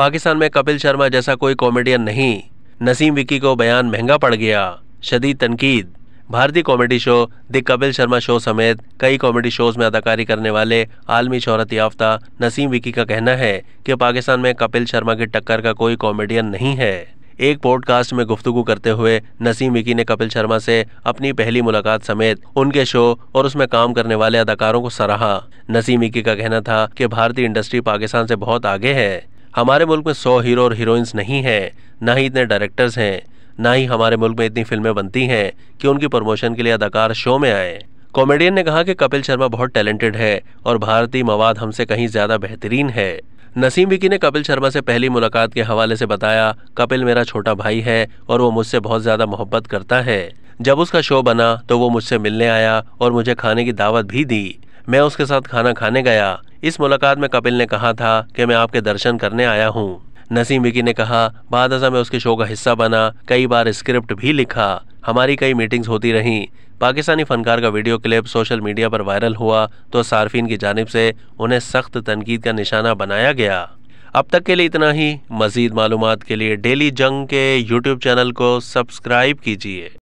पाकिस्तान में कपिल शर्मा जैसा कोई कॉमेडियन नहीं नसीम विकी को बयान महंगा पड़ गया शदीद तनकीद भारतीय comedy show the Kapil Sharma show समेत कई कॉमेडी शोज में अदाकारी करने वाले आलमी शहरत याफ्ता नसीम विकी का कहना है कि पाकिस्तान में कपिल शर्मा की टक्कर का कोई कॉमेडियन नहीं है एक पॉडकास्ट में गुफ्तगु करते हुए नसीम विकी ने कपिल शर्मा से अपनी पहली मुलाकात समेत उनके शो और उसमें काम करने वाले अदाकारों को सराहा नसीम विकी का कहना था कि भारतीय इंडस्ट्री पाकिस्तान से बहुत आगे है हमारे मुल्क में सौ हीरो और हीरोइंस नहीं हैं ना ही इतने डायरेक्टर्स हैं ना ही हमारे मुल्क में इतनी फिल्में बनती हैं कि उनकी प्रमोशन के लिए अदाकार शो में आए कॉमेडियन ने कहा कि कपिल शर्मा बहुत टैलेंटेड है और भारतीय मवाद हमसे कहीं ज़्यादा बेहतरीन है नसीम विकी ने कपिल शर्मा से पहली मुलाकात के हवाले से बताया कपिल मेरा छोटा भाई है और वो मुझसे बहुत ज़्यादा मोहब्बत करता है जब उसका शो बना तो वो मुझसे मिलने आया और मुझे खाने की दावत भी दी मैं उसके साथ खाना खाने गया इस मुलाकात में कपिल ने कहा था कि मैं आपके दर्शन करने आया हूँ नसीम विकी ने कहा बाद में उसके शो का हिस्सा बना कई बार स्क्रिप्ट भी लिखा हमारी कई मीटिंग्स होती रहीं पाकिस्तानी फनकार का वीडियो क्लिप सोशल मीडिया पर वायरल हुआ तो सार्फिन की जानब से उन्हें सख्त तनकीद का निशाना बनाया गया अब तक के लिए इतना ही मज़ीद मालूम के लिए डेली जंग के यूट्यूब चैनल को सब्सक्राइब कीजिए